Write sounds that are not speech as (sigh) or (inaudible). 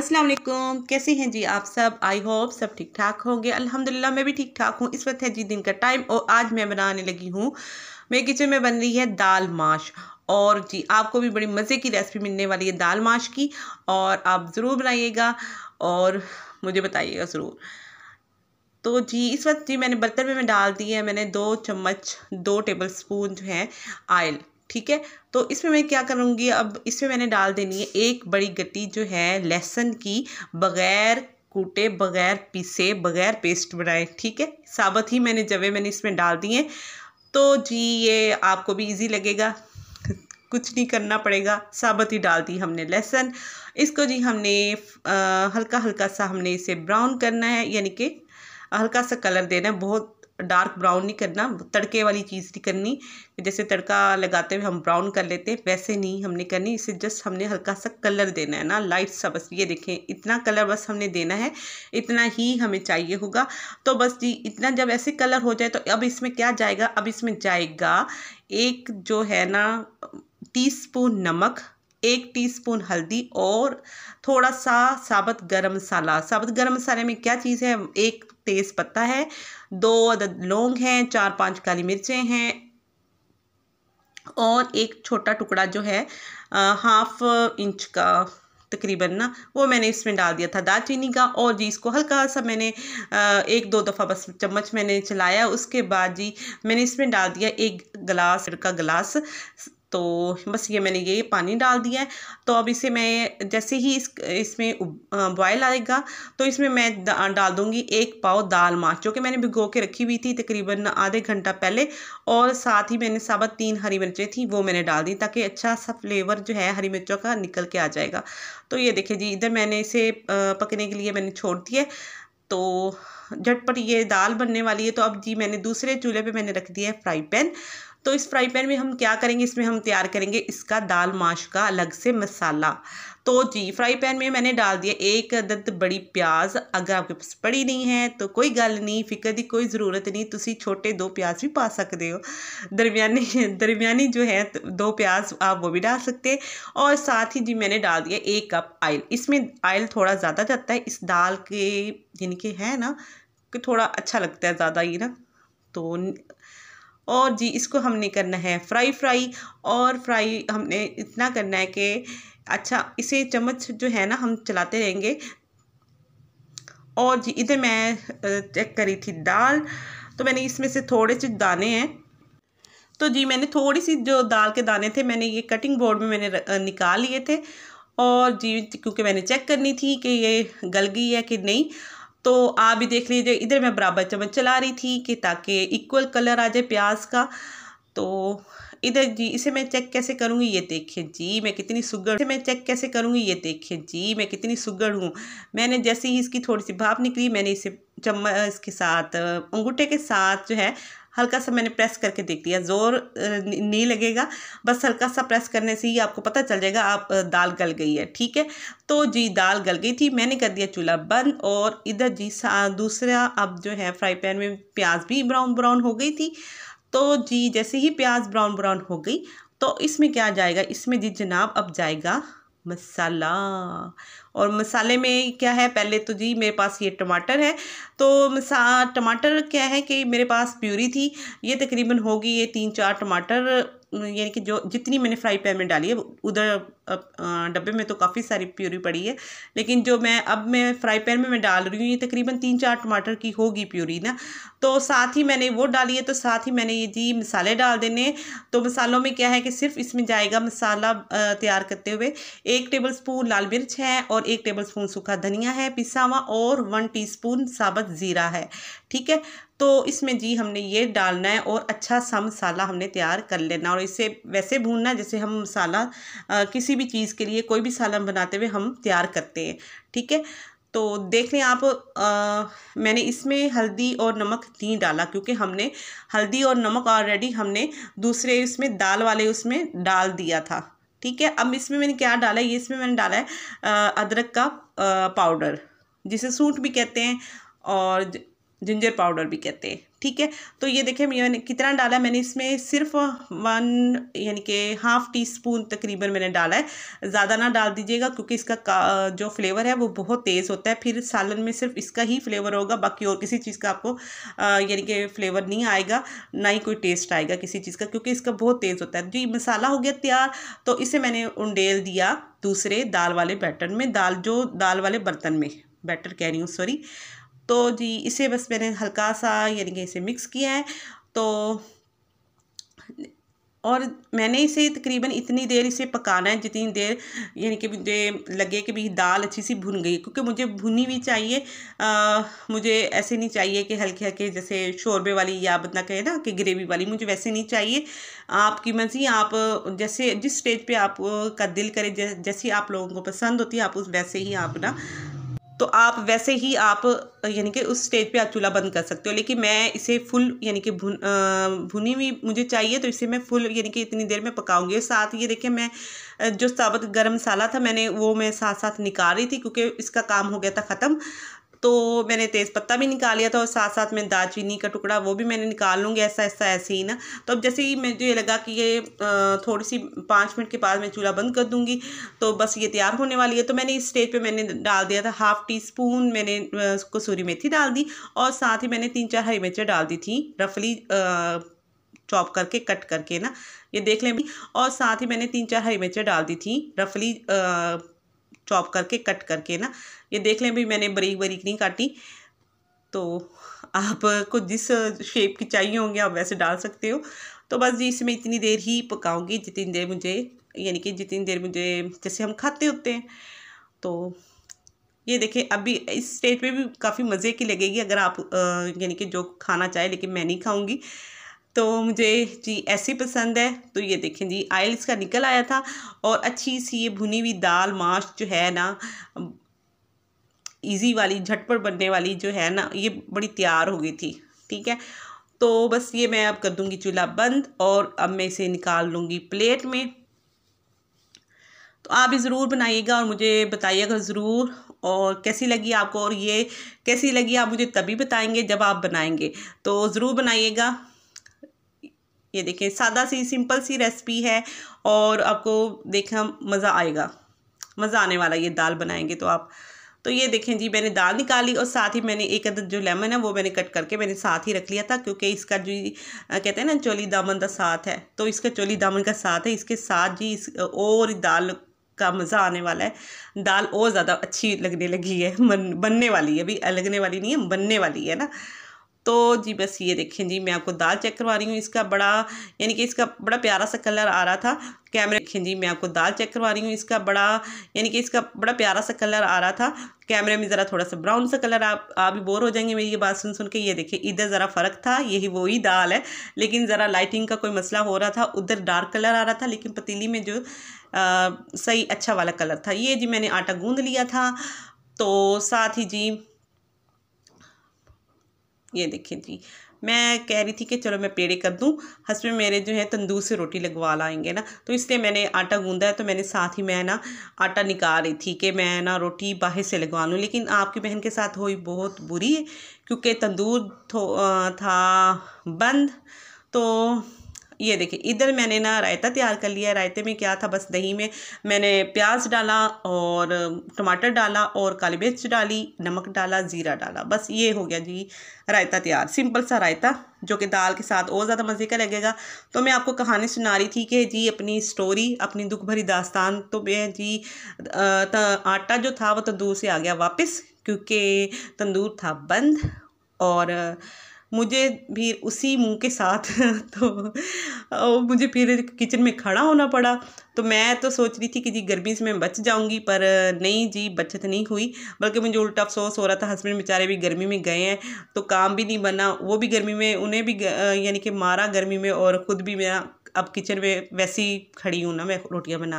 अस्सलाम वालेकुम कैसे हैं जी आप सब आई होप सब ठीक ठाक होंगे अल्हम्दुलिल्लाह मैं भी ठीक ठाक हूँ इस वक्त है जी दिन का टाइम और आज मैं बनाने लगी हूँ मेरे किचन में बन रही है दाल माश और जी आपको भी बड़ी मज़े की रेसिपी मिलने वाली है दाल माश की और आप ज़रूर बनाइएगा और मुझे बताइएगा ज़रूर तो जी इस वक्त जी मैंने बर्तन में मैं डाल दी है मैंने दो चम्मच दो टेबल स्पून जो है आयल ठीक है तो इसमें मैं क्या करूँगी अब इसमें मैंने डाल देनी है एक बड़ी गट्टी जो है लहसुन की बगैर कूटे बगैर पीसे बगैर पेस्ट बनाए ठीक है साबत ही मैंने जवे मैंने इसमें डाल दिए तो जी ये आपको भी इजी लगेगा कुछ नहीं करना पड़ेगा साबत ही डाल दी हमने लहसुन इसको जी हमने आ, हल्का हल्का सा हमने इसे ब्राउन करना है यानी कि हल्का सा कलर देना है बहुत डार्क ब्राउन नहीं करना तड़के वाली चीज़ नहीं करनी जैसे तड़का लगाते हुए हम ब्राउन कर लेते हैं वैसे नहीं हमने करनी इसे जस्ट हमने हल्का सा कलर देना है ना लाइट सा बस ये देखें इतना कलर बस हमने देना है इतना ही हमें चाहिए होगा तो बस जी इतना जब ऐसे कलर हो जाए तो अब इसमें क्या जाएगा अब इसमें जाएगा एक जो है ना टी नमक एक टीस्पून हल्दी और थोड़ा सा साबत गरम मसाला साबत गरम मसाले में क्या चीज़ है एक तेज़ पत्ता है दो अदद लौंग हैं चार पांच काली मिर्चें हैं और एक छोटा टुकड़ा जो है आ, हाफ इंच का तकरीबन ना वो मैंने इसमें डाल दिया था दालचीनी का और जी इसको हल्का सा मैंने एक दो दफ़ा बस चम्मच मैंने चलाया उसके बाद जी मैंने इसमें डाल दिया एक गिलास का गिलास तो बस ये मैंने ये पानी डाल दिया है तो अब इसे मैं जैसे ही इस इसमें बॉयल आएगा तो इसमें मैं डाल दूँगी एक पाव दाल माँ जो कि मैंने भिगो के रखी हुई थी तकरीबन आधे घंटा पहले और साथ ही मैंने साबत तीन हरी मिर्चें थी वो मैंने डाल दी ताकि अच्छा सा फ्लेवर जो है हरी मिर्चों का निकल के आ जाएगा तो ये देखिए जी इधर मैंने इसे पकने के लिए मैंने छोड़ दिया तो झटपट ये दाल बनने वाली है तो अब जी मैंने दूसरे चूल्हे पे मैंने रख दिया है फ्राई पैन तो इस फ्राई पैन में हम क्या करेंगे इसमें हम तैयार करेंगे इसका दाल माश का अलग से मसाला तो जी फ्राई पैन में मैंने डाल दिया एक अदद बड़ी प्याज अगर आपके पास बड़ी नहीं है तो कोई गल नहीं फिक्र की कोई ज़रूरत नहीं तुम छोटे दो प्याज भी पा सकते हो दरमिया दरमियानी जो है तो दो प्याज आप वो भी डाल सकते और साथ ही जी मैंने डाल दिया एक कप आयल इसमें आयल थोड़ा ज़्यादा जाता है इस दाल के जिनके हैं ना कि थोड़ा अच्छा लगता है ज़्यादा ही ना तो और जी इसको हमने करना है फ्राई फ्राई और फ्राई हमने इतना करना है कि अच्छा इसे चम्मच जो है ना हम चलाते रहेंगे और जी इधर मैं चेक करी थी दाल तो मैंने इसमें से थोड़े से दाने हैं तो जी मैंने थोड़ी सी जो दाल के दाने थे मैंने ये कटिंग बोर्ड में मैंने निकाल लिए थे और जी क्योंकि मैंने चेक करनी थी कि ये गल गई है कि नहीं तो आप भी देख लीजिए इधर मैं बराबर चम्मच चला रही थी कि ताकि इक्वल कलर आ जाए प्याज का तो इधर जी इसे मैं चेक कैसे करूँगी ये देखें जी मैं कितनी सुगर इसे मैं चेक कैसे करूँगी ये देखें जी मैं कितनी सुगर हूँ मैंने जैसे ही इसकी थोड़ी सी भाप निकली मैंने इसे चम्मच के साथ अंगूठे के साथ जो है हल्का सा मैंने प्रेस करके देख लिया ज़ोर नहीं लगेगा बस हल्का सा प्रेस करने से ही आपको पता चल जाएगा आप दाल गल गई है ठीक है तो जी दाल गल गई थी मैंने कर दिया चूल्हा बंद और इधर जी दूसरा अब जो है फ्राई पैन में प्याज भी ब्राउन ब्राउन हो गई थी तो जी जैसे ही प्याज ब्राउन ब्राउन हो गई तो इसमें क्या जाएगा इसमें जी जनाब अब जाएगा मसाला और मसाले में क्या है पहले तो जी मेरे पास ये टमाटर है तो मसा टमाटर क्या है कि मेरे पास प्यूरी थी ये तकरीबन होगी ये तीन चार टमाटर यानी कि जो जितनी मैंने फ्राई पैन में डाली है उधर डब्बे में तो काफ़ी सारी प्यूरी पड़ी है लेकिन जो मैं अब मैं फ्राई पैन में मैं डाल रही हूँ ये तकरीबन तीन चार टमाटर की होगी प्यूरी ना तो साथ ही मैंने वो डाली है तो साथ ही मैंने ये जी मसाले डाल देने तो मसालों में क्या है कि सिर्फ इसमें जाएगा मसाला तैयार करते हुए एक टेबल स्पून लाल मिर्च है और एक टेबल स्पून सूखा धनिया है पिसा हुआ और वन स्पून साबत ज़ीरा है ठीक है तो इसमें जी हमने ये डालना है और अच्छा सा मसाला हमने तैयार कर लेना और इसे वैसे भूनना जैसे हम मसाला किसी किसी भी चीज़ के लिए कोई भी सालन बनाते हुए हम तैयार करते हैं ठीक है तो देख लें आप आ, मैंने इसमें हल्दी और नमक नहीं डाला क्योंकि हमने हल्दी और नमक ऑलरेडी हमने दूसरे इसमें दाल वाले उसमें डाल दिया था ठीक है अब इसमें मैंने क्या डाला है ये इसमें मैंने डाला है आ, अदरक का आ, पाउडर जिसे सूट भी कहते हैं और जिंजर पाउडर भी कहते हैं ठीक है तो ये देखिए मैंने कितना डाला मैंने इसमें सिर्फ वन यानी कि हाफ टी स्पून तकरीबन मैंने डाला है ज़्यादा ना डाल दीजिएगा क्योंकि इसका जो फ्लेवर है वो बहुत तेज़ होता है फिर सालन में सिर्फ इसका ही फ्लेवर होगा बाकी और किसी चीज़ का आपको यानी कि फ्लेवर नहीं आएगा ना ही कोई टेस्ट आएगा किसी चीज़ का क्योंकि इसका बहुत तेज़ होता है जो मसाला हो गया तैयार तो इसे मैंने उंडेल दिया दूसरे दाल वाले बैटर में दाल जो दाल वाले बर्तन में बैटर कह रही हूँ सॉरी तो जी इसे बस मैंने हल्का सा यानी कि इसे मिक्स किया है तो और मैंने इसे तकरीबन इतनी देर इसे पकाना है जितनी देर यानी कि मुझे लगे कि भी दाल अच्छी सी भुन गई क्योंकि मुझे भुनी भी चाहिए आ, मुझे ऐसे नहीं चाहिए कि हल्के हल्के जैसे शोरबे वाली या बदना कहे ना कि ग्रेवी वाली मुझे वैसे नहीं चाहिए आपकी मर्ज़ी आप जैसे जिस स्टेज पे आप का दिल करे जैसे आप लोगों को पसंद होती है आप उस वैसे ही आप ना तो आप वैसे ही आप यानी कि उस स्टेज पे आप चूल्हा बंद कर सकते हो लेकिन मैं इसे फुल यानी कि भुन भुनी हुई मुझे चाहिए तो इसे मैं फुल यानी कि इतनी देर में पकाऊंगी साथ ये देखिए मैं जो साबुत गर्म मसाला था मैंने वो मैं साथ साथ निकाल रही थी क्योंकि इसका काम हो गया था ख़त्म तो मैंने तेज़पत्ता भी निकाल लिया था और साथ साथ में दालचीनी का टुकड़ा वो भी मैंने निकाल लूँगी ऐसा ऐसा ऐसे ही ना तो अब जैसे ही मुझे ये लगा कि ये थोड़ी सी पाँच मिनट के बाद मैं चूल्हा बंद कर दूँगी तो बस ये तैयार होने वाली है तो मैंने इस स्टेज पर मैंने डाल दिया था हाफ़ टी स्पून मैंने कसूरी मेथी डाल दी और साथ ही मैंने तीन चार हरी मिर्चें डाल दी थी रफली चॉप करके कट करके ना ये देख लें और साथ ही मैंने तीन चार हरी मिर्चें डाल दी थी रफली चॉप करके कट करके ना ये देख लें भाई मैंने बरीक बरीक नहीं काटी तो आपको जिस शेप की चाहिए होंगे आप वैसे डाल सकते हो तो बस जी इसमें इतनी देर ही पकाऊंगी जितनी देर मुझे यानी कि जितनी देर मुझे जैसे हम खाते होते हैं तो ये देखें अभी इस स्टेज पे भी काफ़ी मज़े की लगेगी अगर आप यानी कि जो खाना चाहे लेकिन मैं नहीं खाऊंगी तो मुझे जी ऐसी पसंद है तो ये देखें जी आयल इसका निकल आया था और अच्छी सी ये भुनी हुई दाल माश जो है ना इजी वाली झटपट बनने वाली जो है ना ये बड़ी तैयार हो गई थी ठीक है तो बस ये मैं अब कर दूँगी चूल्हा बंद और अब मैं इसे निकाल लूँगी प्लेट में तो आप भी ज़रूर बनाइएगा और मुझे बताइएगा ज़रूर और कैसी लगी आपको और ये कैसी लगी आप मुझे तभी बताएंगे जब आप बनाएंगे तो ज़रूर बनाइएगा ये देखें सादा सी सिंपल सी रेसिपी है और आपको देखना मज़ा आएगा मज़ा आने वाला ये दाल बनाएंगे तो आप तो ये देखें जी मैंने दाल निकाली और साथ ही मैंने एक अदद जो लेमन है वो मैंने कट करके मैंने साथ ही रख लिया था क्योंकि इसका जो कहते हैं ना चोली दामन का साथ है तो इसका चोली दामन का साथ है इसके साथ जी इस और दाल का मज़ा आने वाला है दाल और ज़्यादा अच्छी लगने लगी है बन बनने वाली है अभी लगने वाली नहीं है बनने वाली है ना तो जी बस ये देखें जी मैं आपको दाल चेक करवा रही हूँ इसका बड़ा यानी कि इसका बड़ा प्यारा सा कलर आ रहा था कैमरे देखें जी मैं आपको दाल चेक करवा रही हूँ इसका बड़ा यानी कि इसका बड़ा प्यारा सा कलर आ रहा था कैमरे में ज़रा थोड़ा सा ब्राउन सा कलर आप आप भी बोर हो जाएंगे मेरी ये बात सुन सुन के ये देखिए इधर ज़रा फ़र्क था यही वही दाल है लेकिन ज़रा लाइटिंग का कोई मसला हो रहा था उधर डार्क कलर आ रहा था लेकिन पतीली में जो सही अच्छा वाला कलर था ये जी मैंने आटा गूँध लिया था तो साथ ही जी ये देखिए जी मैं कह रही थी कि चलो मैं पेड़े कर दूँ हस्बैंड मेरे जो है तंदूर से रोटी लगवा लाएंगे ना तो इसलिए मैंने आटा गूंदा है तो मैंने साथ ही मैं ना आटा निकाल रही थी कि मैं ना रोटी बाहर से लगवा लूँ लेकिन आपकी बहन के साथ हुई बहुत बुरी क्योंकि तंदूर था बंद तो ये देखिए इधर मैंने ना रायता तैयार कर लिया रायते में क्या था बस दही में मैंने प्याज डाला और टमाटर डाला और काली मिर्च डाली नमक डाला ज़ीरा डाला बस ये हो गया जी रायता तैयार सिंपल सा रायता जो कि दाल के साथ और ज़्यादा मज़े का लगेगा तो मैं आपको कहानी सुना रही थी कि जी अपनी स्टोरी अपनी दुख भरी दास्तान तो मैं जी आटा जो था वो तंदूर से आ गया वापस क्योंकि तंदूर था बंद और मुझे भी उसी मुंह के साथ (laughs) तो मुझे फिर किचन में खड़ा होना पड़ा तो मैं तो सोच रही थी कि जी गर्मी से मैं बच जाऊंगी पर नहीं जी बचत नहीं हुई बल्कि मुझे उल्टा अफसोस हो रहा था हस्बैंड बेचारे भी गर्मी में गए हैं तो काम भी नहीं बना वो भी गर्मी में उन्हें भी यानी कि मारा गर्मी में और ख़ुद भी मैं अब किचन में वैसी खड़ी हूँ ना मैं रोटियाँ बना